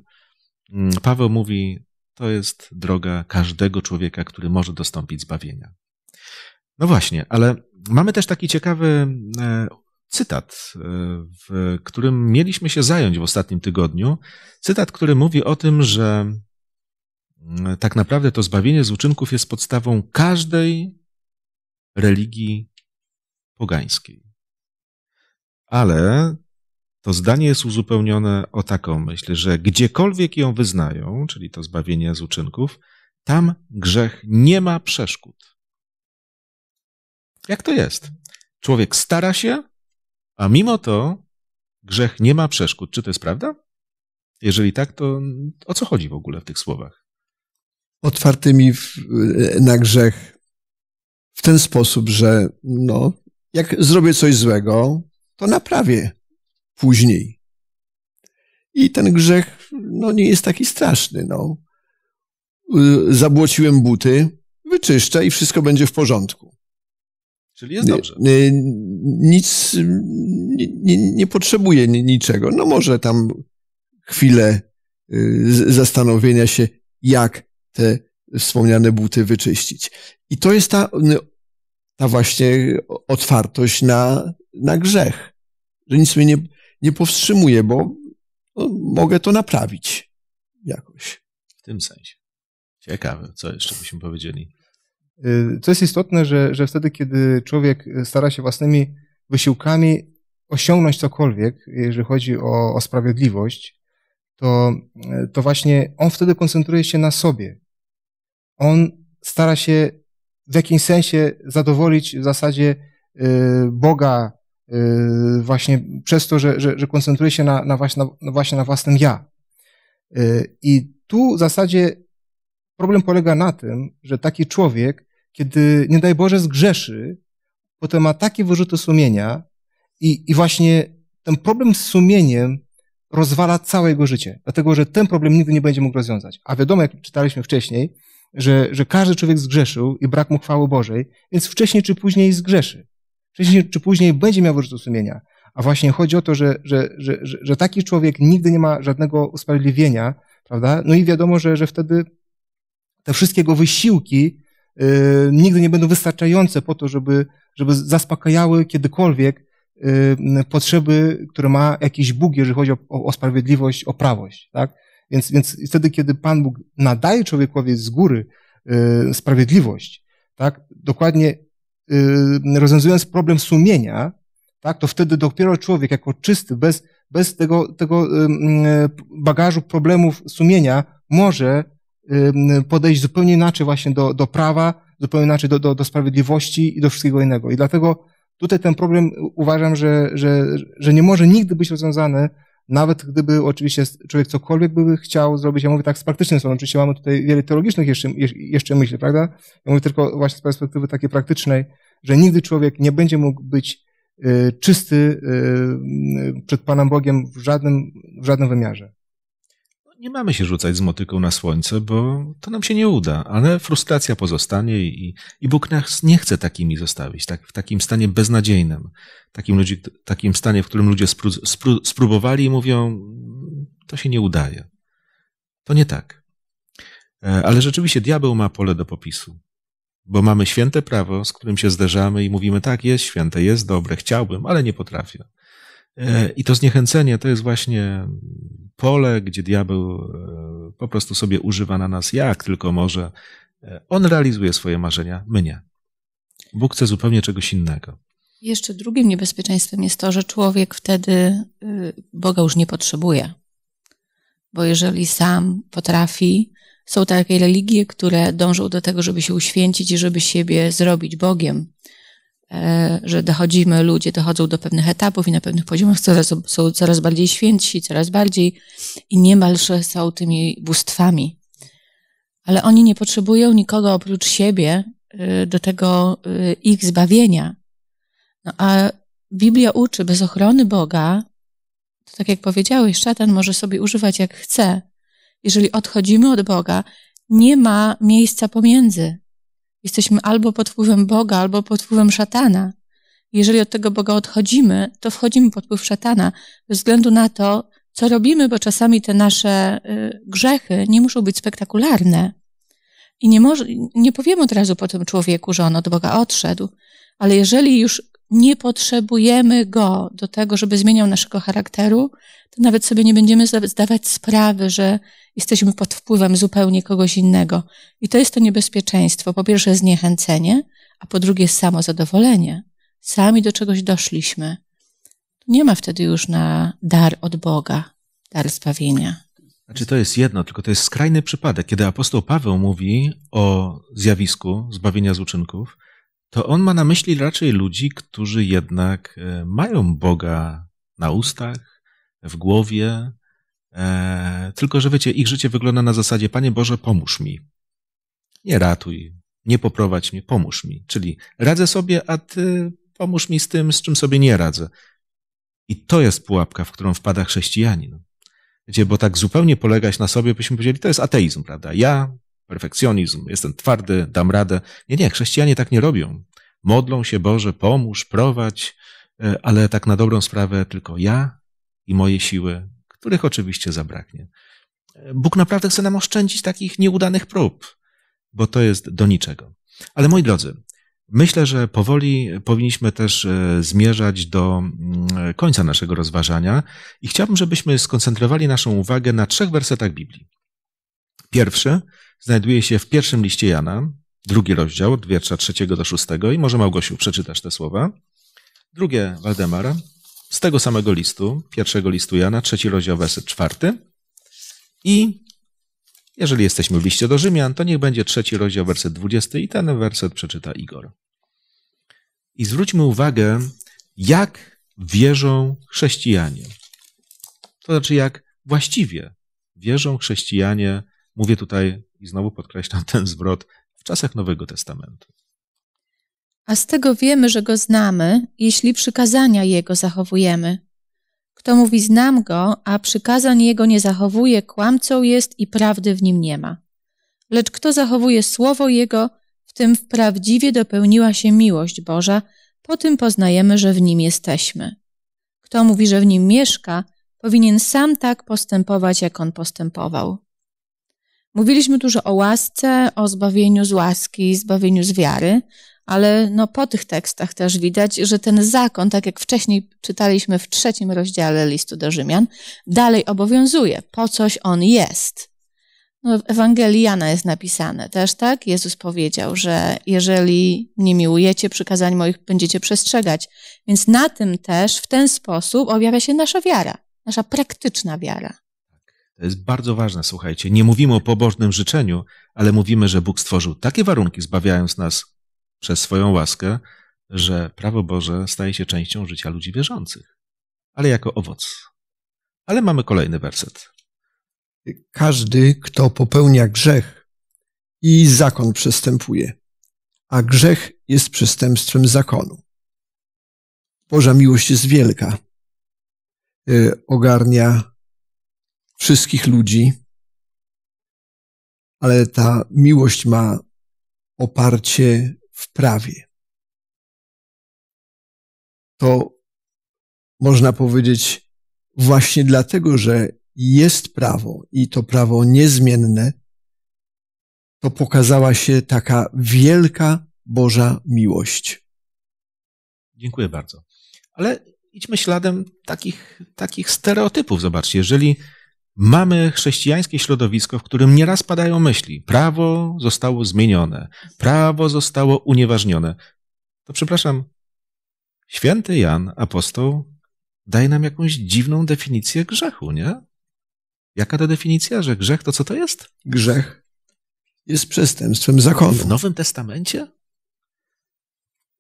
[SPEAKER 1] Mm, Paweł mówi, to jest droga każdego człowieka, który może dostąpić zbawienia. No właśnie, ale mamy też taki ciekawy e, cytat, e, w którym mieliśmy się zająć w ostatnim tygodniu. Cytat, który mówi o tym, że mm, tak naprawdę to zbawienie z uczynków jest podstawą każdej religii pogańskiej. Ale to zdanie jest uzupełnione o taką myśl, że gdziekolwiek ją wyznają, czyli to zbawienie z uczynków, tam grzech nie ma przeszkód. Jak to jest? Człowiek stara się, a mimo to grzech nie ma przeszkód. Czy to jest prawda? Jeżeli tak, to o co chodzi w ogóle w tych słowach?
[SPEAKER 2] Otwartymi w, na grzech w ten sposób, że no, jak zrobię coś złego, to naprawię później. I ten grzech no, nie jest taki straszny. No. Y, zabłociłem buty, wyczyszczę i wszystko będzie w porządku. Czyli jest dobrze. Nic nie, nie, potrzebuje niczego. No może tam chwilę y, zastanowienia się, jak te wspomniane buty wyczyścić. I to jest ta, ta właśnie otwartość na, na grzech. Że nic mnie nie, nie powstrzymuje, bo no, mogę to naprawić jakoś.
[SPEAKER 1] W tym sensie. Ciekawe, co jeszcze byśmy powiedzieli.
[SPEAKER 4] Y, co jest istotne, że, że wtedy, kiedy człowiek stara się własnymi wysiłkami osiągnąć cokolwiek, jeżeli chodzi o, o sprawiedliwość, to, y, to właśnie on wtedy koncentruje się na sobie. On stara się w jakimś sensie zadowolić w zasadzie y, Boga Y, właśnie przez to, że, że, że koncentruje się na, na, właśnie, na, właśnie na własnym ja. Y, I tu w zasadzie problem polega na tym, że taki człowiek, kiedy nie daj Boże zgrzeszy, potem ma takie wyrzuty sumienia i, i właśnie ten problem z sumieniem rozwala całe jego życie, dlatego że ten problem nigdy nie będzie mógł rozwiązać. A wiadomo, jak czytaliśmy wcześniej, że, że każdy człowiek zgrzeszył i brak mu chwały Bożej, więc wcześniej czy później zgrzeszy wcześniej czy później będzie miał wyrzut sumienia. A właśnie chodzi o to, że, że, że, że, taki człowiek nigdy nie ma żadnego usprawiedliwienia, prawda? No i wiadomo, że, że wtedy te wszystkie jego wysiłki yy, nigdy nie będą wystarczające po to, żeby, żeby zaspokajały kiedykolwiek yy, potrzeby, które ma jakiś Bóg, jeżeli chodzi o, o, o sprawiedliwość, o prawość, tak? Więc, więc wtedy, kiedy Pan Bóg nadaje człowiekowi z góry yy, sprawiedliwość, tak? Dokładnie Y, rozwiązując problem sumienia, tak, to wtedy dopiero człowiek jako czysty, bez, bez tego, tego y, bagażu problemów sumienia może podejść zupełnie inaczej właśnie do, do prawa, zupełnie inaczej do, do, do sprawiedliwości i do wszystkiego innego. I dlatego tutaj ten problem uważam, że, że, że nie może nigdy być rozwiązany nawet gdyby oczywiście człowiek cokolwiek by chciał zrobić, ja mówię tak z praktycznym stron, oczywiście mamy tutaj wiele teologicznych jeszcze, jeszcze myśli, prawda? Ja mówię tylko właśnie z perspektywy takiej praktycznej, że nigdy człowiek nie będzie mógł być y, czysty y, y, przed Panem Bogiem w żadnym, w żadnym wymiarze
[SPEAKER 1] nie mamy się rzucać z motyką na słońce, bo to nam się nie uda, ale frustracja pozostanie i, i Bóg nas nie chce takimi zostawić, tak, w takim stanie beznadziejnym, takim, ludzi, takim stanie, w którym ludzie spróbowali i mówią, to się nie udaje. To nie tak. E, ale rzeczywiście diabeł ma pole do popisu, bo mamy święte prawo, z którym się zderzamy i mówimy, tak, jest święte, jest dobre, chciałbym, ale nie potrafię. E, I to zniechęcenie to jest właśnie pole, gdzie diabeł e, po prostu sobie używa na nas jak tylko może. E, on realizuje swoje marzenia, my nie. Bóg chce zupełnie czegoś innego.
[SPEAKER 3] Jeszcze drugim niebezpieczeństwem jest to, że człowiek wtedy y, Boga już nie potrzebuje. Bo jeżeli sam potrafi, są takie religie, które dążą do tego, żeby się uświęcić i żeby siebie zrobić Bogiem. E, że dochodzimy, ludzie dochodzą do pewnych etapów i na pewnych poziomach coraz, są coraz bardziej święci, coraz bardziej i niemalże są tymi bóstwami. Ale oni nie potrzebują nikogo oprócz siebie e, do tego e, ich zbawienia. No a Biblia uczy, bez ochrony Boga, to tak jak powiedziałeś, szatan może sobie używać jak chce. Jeżeli odchodzimy od Boga, nie ma miejsca pomiędzy. Jesteśmy albo pod wpływem Boga, albo pod wpływem szatana. Jeżeli od tego Boga odchodzimy, to wchodzimy pod wpływ szatana, bez względu na to, co robimy, bo czasami te nasze y, grzechy nie muszą być spektakularne. I nie, może, nie powiemy od razu po tym człowieku, że on od Boga odszedł, ale jeżeli już nie potrzebujemy go do tego, żeby zmieniał naszego charakteru, to nawet sobie nie będziemy zdawać sprawy, że jesteśmy pod wpływem zupełnie kogoś innego. I to jest to niebezpieczeństwo. Po pierwsze zniechęcenie, a po drugie samozadowolenie. Sami do czegoś doszliśmy. Nie ma wtedy już na dar od Boga, dar zbawienia.
[SPEAKER 1] Znaczy to jest jedno, tylko to jest skrajny przypadek. Kiedy apostoł Paweł mówi o zjawisku zbawienia z uczynków, to on ma na myśli raczej ludzi, którzy jednak e, mają Boga na ustach, w głowie, E, tylko, że wiecie, ich życie wygląda na zasadzie, Panie Boże, pomóż mi. Nie ratuj, nie poprowadź mnie, pomóż mi. Czyli radzę sobie, a Ty pomóż mi z tym, z czym sobie nie radzę. I to jest pułapka, w którą wpada chrześcijanin. Wiecie, bo tak zupełnie polegać na sobie, byśmy powiedzieli, to jest ateizm, prawda? Ja, perfekcjonizm, jestem twardy, dam radę. Nie, nie, chrześcijanie tak nie robią. Modlą się, Boże, pomóż, prowadź, e, ale tak na dobrą sprawę tylko ja i moje siły, których oczywiście zabraknie. Bóg naprawdę chce nam oszczędzić takich nieudanych prób, bo to jest do niczego. Ale moi drodzy, myślę, że powoli powinniśmy też e, zmierzać do mm, końca naszego rozważania i chciałbym, żebyśmy skoncentrowali naszą uwagę na trzech wersetach Biblii. Pierwszy znajduje się w pierwszym liście Jana, drugi rozdział, od wiersza trzeciego do szóstego i może Małgosiu przeczytasz te słowa. Drugie Waldemara, z tego samego listu, pierwszego listu Jana, trzeci rozdział, werset czwarty. I jeżeli jesteśmy w liście do Rzymian, to niech będzie trzeci rozdział, werset dwudziesty i ten werset przeczyta Igor. I zwróćmy uwagę, jak wierzą chrześcijanie. To znaczy, jak właściwie wierzą chrześcijanie, mówię tutaj i znowu podkreślam ten zwrot, w czasach Nowego Testamentu
[SPEAKER 3] a z tego wiemy, że go znamy, jeśli przykazania jego zachowujemy. Kto mówi znam go, a przykazań jego nie zachowuje, kłamcą jest i prawdy w nim nie ma. Lecz kto zachowuje słowo jego, w tym wprawdziwie dopełniła się miłość Boża, po tym poznajemy, że w nim jesteśmy. Kto mówi, że w nim mieszka, powinien sam tak postępować, jak on postępował. Mówiliśmy dużo o łasce, o zbawieniu z łaski, zbawieniu z wiary, ale no po tych tekstach też widać, że ten zakon, tak jak wcześniej czytaliśmy w trzecim rozdziale listu do Rzymian, dalej obowiązuje. Po coś on jest. No, w Ewangelii Jana jest napisane też, tak? Jezus powiedział, że jeżeli nie miłujecie, przykazań moich będziecie przestrzegać. Więc na tym też, w ten sposób objawia się nasza wiara, nasza praktyczna wiara.
[SPEAKER 1] To jest bardzo ważne, słuchajcie. Nie mówimy o pobożnym życzeniu, ale mówimy, że Bóg stworzył takie warunki, zbawiając nas przez swoją łaskę, że prawo Boże staje się częścią życia ludzi wierzących, ale jako owoc. Ale mamy kolejny werset.
[SPEAKER 2] Każdy, kto popełnia grzech i zakon przestępuje, a grzech jest przestępstwem zakonu. Boża miłość jest wielka. Y, ogarnia wszystkich ludzi, ale ta miłość ma oparcie w prawie. To można powiedzieć właśnie dlatego, że jest prawo i to prawo niezmienne, to pokazała się taka wielka Boża miłość.
[SPEAKER 1] Dziękuję bardzo. Ale idźmy śladem takich, takich stereotypów. Zobaczcie, jeżeli Mamy chrześcijańskie środowisko, w którym nieraz padają myśli. Prawo zostało zmienione, prawo zostało unieważnione. To przepraszam, święty Jan, apostoł, daje nam jakąś dziwną definicję grzechu, nie? Jaka ta definicja, że grzech to co to jest? Grzech jest przestępstwem zakonu. W Nowym Testamencie?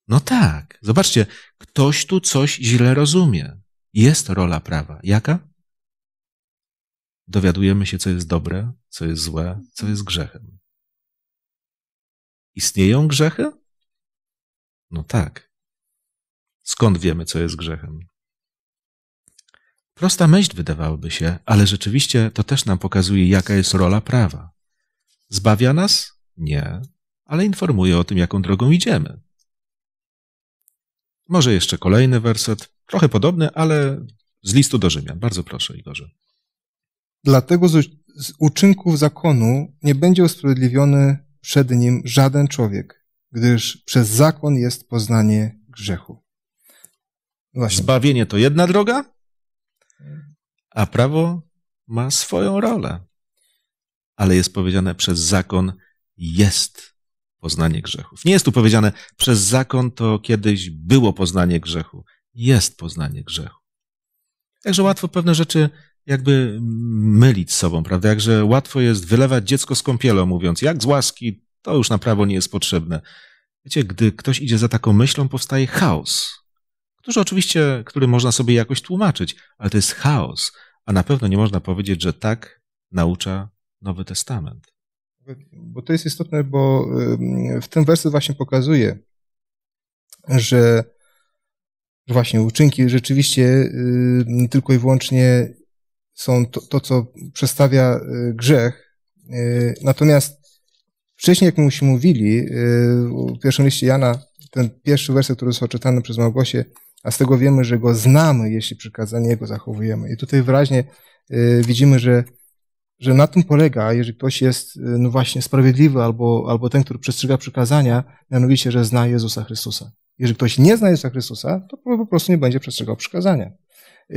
[SPEAKER 1] No tak. Zobaczcie, ktoś tu coś źle rozumie. Jest rola prawa. Jaka? dowiadujemy się, co jest dobre, co jest złe, co jest grzechem. Istnieją grzechy? No tak. Skąd wiemy, co jest grzechem? Prosta myśl wydawałoby się, ale rzeczywiście to też nam pokazuje, jaka jest rola prawa. Zbawia nas? Nie, ale informuje o tym, jaką drogą idziemy. Może jeszcze kolejny werset, trochę podobny, ale z listu do Rzymian. Bardzo proszę, Igorze.
[SPEAKER 4] Dlatego z, z uczynków zakonu nie będzie usprawiedliwiony przed nim żaden człowiek, gdyż przez zakon jest poznanie
[SPEAKER 1] grzechu. Właśnie. Zbawienie to jedna droga, a prawo ma swoją rolę. Ale jest powiedziane przez zakon jest poznanie grzechów. Nie jest tu powiedziane przez zakon to kiedyś było poznanie grzechu. Jest poznanie grzechu. Także łatwo pewne rzeczy jakby mylić z sobą, prawda? Jakże łatwo jest wylewać dziecko z kąpielą, mówiąc, jak z łaski, to już na prawo nie jest potrzebne. Wiecie, gdy ktoś idzie za taką myślą, powstaje chaos, który oczywiście, który można sobie jakoś tłumaczyć, ale to jest chaos, a na pewno nie można powiedzieć, że tak naucza Nowy Testament.
[SPEAKER 4] Bo to jest istotne, bo w tym werset właśnie pokazuje, że właśnie uczynki rzeczywiście tylko i wyłącznie są to, to co przedstawia y, grzech. Y, natomiast wcześniej, jak myśmy mówili, y, w pierwszym liście Jana, ten pierwszy werset, który został czytany przez Małgosię, a z tego wiemy, że go znamy, jeśli przykazanie go zachowujemy. I tutaj wyraźnie widzimy, że, że na tym polega, jeżeli ktoś jest, no właśnie, sprawiedliwy albo, albo ten, który przestrzega przykazania, mianowicie, że zna Jezusa Chrystusa. Jeżeli ktoś nie zna Jezusa Chrystusa, to po prostu nie będzie przestrzegał przykazania.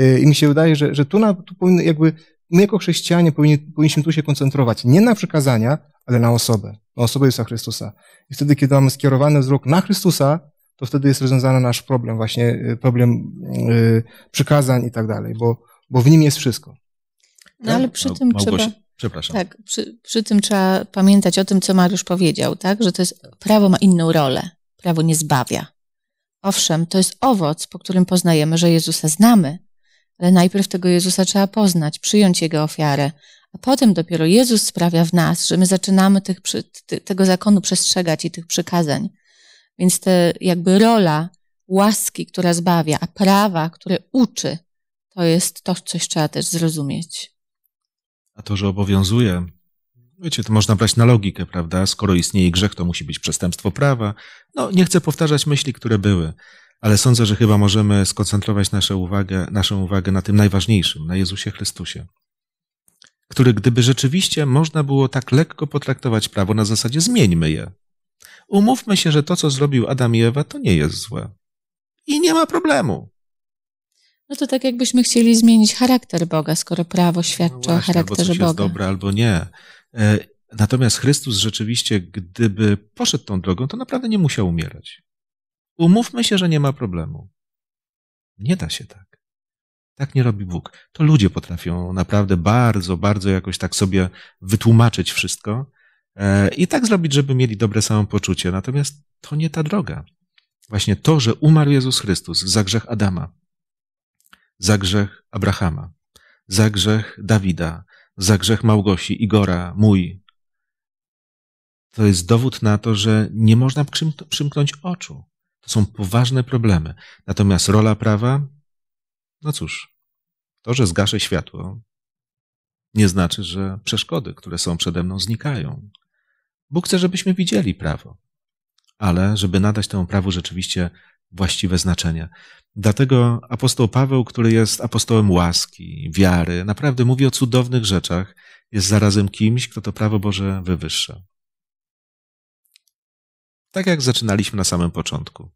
[SPEAKER 4] Y, I mi się wydaje, że, że tu, na, tu powinny jakby, my jako chrześcijanie powinni, powinniśmy tu się koncentrować nie na przykazania, ale na osobę, na osobę Jezusa Chrystusa. I wtedy, kiedy mamy skierowany wzrok na Chrystusa, to wtedy jest rozwiązany nasz problem, właśnie y, problem yy, przykazań i tak dalej, bo, bo w nim jest wszystko. No tak? ale przy tym Małgosia, trzeba... Przepraszam.
[SPEAKER 3] Tak, przy, przy tym trzeba pamiętać o tym, co Mariusz powiedział, tak? że to jest, prawo ma inną rolę, prawo nie zbawia. Owszem, to jest owoc, po którym poznajemy, że Jezusa znamy, ale najpierw tego Jezusa trzeba poznać, przyjąć Jego ofiarę, a potem dopiero Jezus sprawia w nas, że my zaczynamy tych, tego zakonu przestrzegać i tych przykazań. Więc te jakby rola łaski, która zbawia, a prawa, które uczy, to jest to, coś trzeba też zrozumieć.
[SPEAKER 1] A to, że obowiązuje, wiecie, to można brać na logikę, prawda? Skoro istnieje grzech, to musi być przestępstwo prawa. No, nie chcę powtarzać myśli, które były ale sądzę, że chyba możemy skoncentrować uwagę, naszą uwagę na tym najważniejszym, na Jezusie Chrystusie, który gdyby rzeczywiście można było tak lekko potraktować prawo na zasadzie zmieńmy je. Umówmy się, że to, co zrobił Adam i Ewa, to nie jest złe. I nie ma problemu.
[SPEAKER 3] No to tak jakbyśmy chcieli zmienić charakter Boga, skoro prawo no świadczy no właśnie, o charakterze albo coś Boga. Jest dobre
[SPEAKER 1] albo nie. E, natomiast Chrystus rzeczywiście, gdyby poszedł tą drogą, to naprawdę nie musiał umierać. Umówmy się, że nie ma problemu. Nie da się tak. Tak nie robi Bóg. To ludzie potrafią naprawdę bardzo, bardzo jakoś tak sobie wytłumaczyć wszystko e, i tak zrobić, żeby mieli dobre samopoczucie. Natomiast to nie ta droga. Właśnie to, że umarł Jezus Chrystus za grzech Adama, za grzech Abrahama, za grzech Dawida, za grzech Małgosi, Igora, mój, to jest dowód na to, że nie można przymknąć oczu. To są poważne problemy. Natomiast rola prawa, no cóż, to, że zgaszę światło, nie znaczy, że przeszkody, które są przede mną, znikają. Bóg chce, żebyśmy widzieli prawo, ale żeby nadać temu prawu rzeczywiście właściwe znaczenie. Dlatego apostoł Paweł, który jest apostołem łaski, wiary, naprawdę mówi o cudownych rzeczach, jest zarazem kimś, kto to prawo Boże wywyższa. Tak jak zaczynaliśmy na samym początku.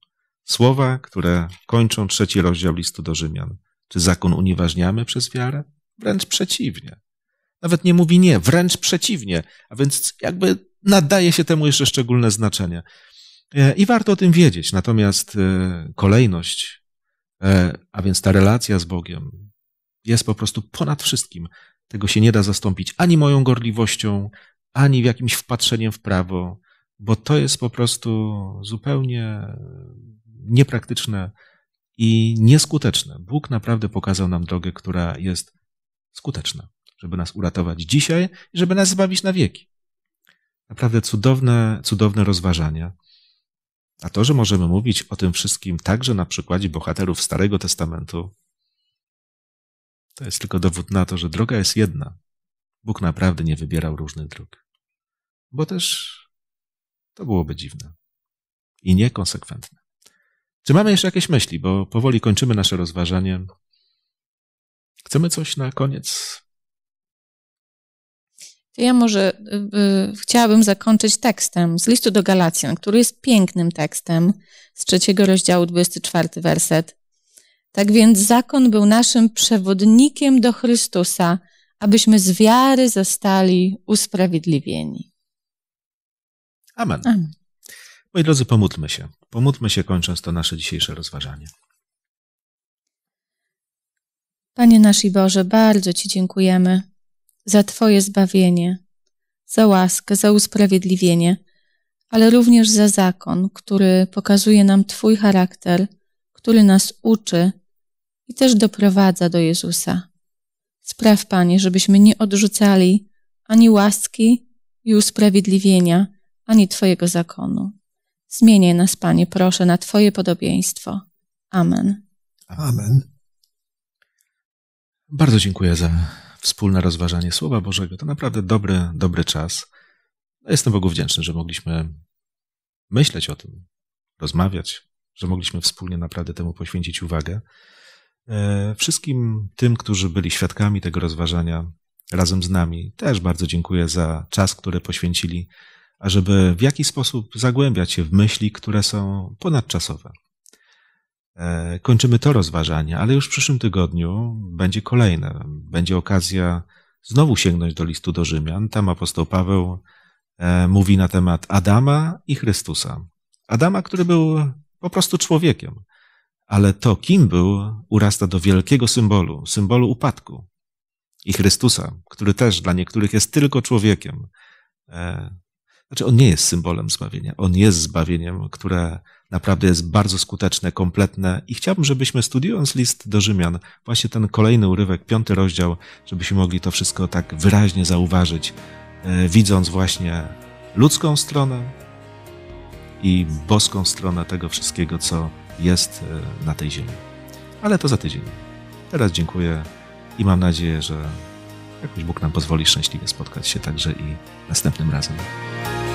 [SPEAKER 1] Słowa, które kończą trzeci rozdział listu do Rzymian. Czy zakon unieważniamy przez wiarę? Wręcz przeciwnie. Nawet nie mówi nie, wręcz przeciwnie, a więc jakby nadaje się temu jeszcze szczególne znaczenie. E, I warto o tym wiedzieć. Natomiast e, kolejność, e, a więc ta relacja z Bogiem, jest po prostu ponad wszystkim. Tego się nie da zastąpić ani moją gorliwością, ani jakimś wpatrzeniem w prawo, bo to jest po prostu zupełnie niepraktyczne i nieskuteczne. Bóg naprawdę pokazał nam drogę, która jest skuteczna, żeby nas uratować dzisiaj i żeby nas zbawić na wieki. Naprawdę cudowne, cudowne rozważania. A to, że możemy mówić o tym wszystkim także na przykładzie bohaterów Starego Testamentu, to jest tylko dowód na to, że droga jest jedna. Bóg naprawdę nie wybierał różnych dróg. Bo też to byłoby dziwne i niekonsekwentne. Czy mamy jeszcze jakieś myśli, bo powoli kończymy nasze rozważanie? Chcemy coś na koniec?
[SPEAKER 3] ja może y, y, chciałabym zakończyć tekstem z listu do Galacjan, który jest pięknym tekstem z trzeciego rozdziału, 24 werset. Tak więc zakon był naszym przewodnikiem do Chrystusa, abyśmy z wiary zostali usprawiedliwieni.
[SPEAKER 1] Amen. Amen. Moi drodzy, pomódlmy się. Pomódlmy się, kończąc to nasze dzisiejsze rozważanie.
[SPEAKER 3] Panie nasz i Boże, bardzo Ci dziękujemy za Twoje zbawienie, za łaskę, za usprawiedliwienie, ale również za zakon, który pokazuje nam Twój charakter, który nas uczy i też doprowadza do Jezusa. Spraw, Panie, żebyśmy nie odrzucali ani łaski i usprawiedliwienia, ani Twojego zakonu. zmienię nas, Panie, proszę, na Twoje podobieństwo. Amen.
[SPEAKER 2] Amen.
[SPEAKER 1] Bardzo dziękuję za wspólne rozważanie Słowa Bożego. To naprawdę dobry, dobry czas. Jestem Bogu wdzięczny, że mogliśmy myśleć o tym, rozmawiać, że mogliśmy wspólnie naprawdę temu poświęcić uwagę. E, wszystkim tym, którzy byli świadkami tego rozważania razem z nami, też bardzo dziękuję za czas, który poświęcili ażeby w jakiś sposób zagłębiać się w myśli, które są ponadczasowe. E, kończymy to rozważanie, ale już w przyszłym tygodniu będzie kolejne. Będzie okazja znowu sięgnąć do listu do Rzymian. Tam apostoł Paweł e, mówi na temat Adama i Chrystusa. Adama, który był po prostu człowiekiem, ale to, kim był, urasta do wielkiego symbolu, symbolu upadku. I Chrystusa, który też dla niektórych jest tylko człowiekiem, e, znaczy, on nie jest symbolem zbawienia. On jest zbawieniem, które naprawdę jest bardzo skuteczne, kompletne. I chciałbym, żebyśmy studiując list do Rzymian, właśnie ten kolejny urywek, piąty rozdział, żebyśmy mogli to wszystko tak wyraźnie zauważyć, e, widząc właśnie ludzką stronę i boską stronę tego wszystkiego, co jest e, na tej ziemi. Ale to za tydzień. Teraz dziękuję i mam nadzieję, że Jakoś Bóg nam pozwoli szczęśliwie spotkać się także i następnym razem.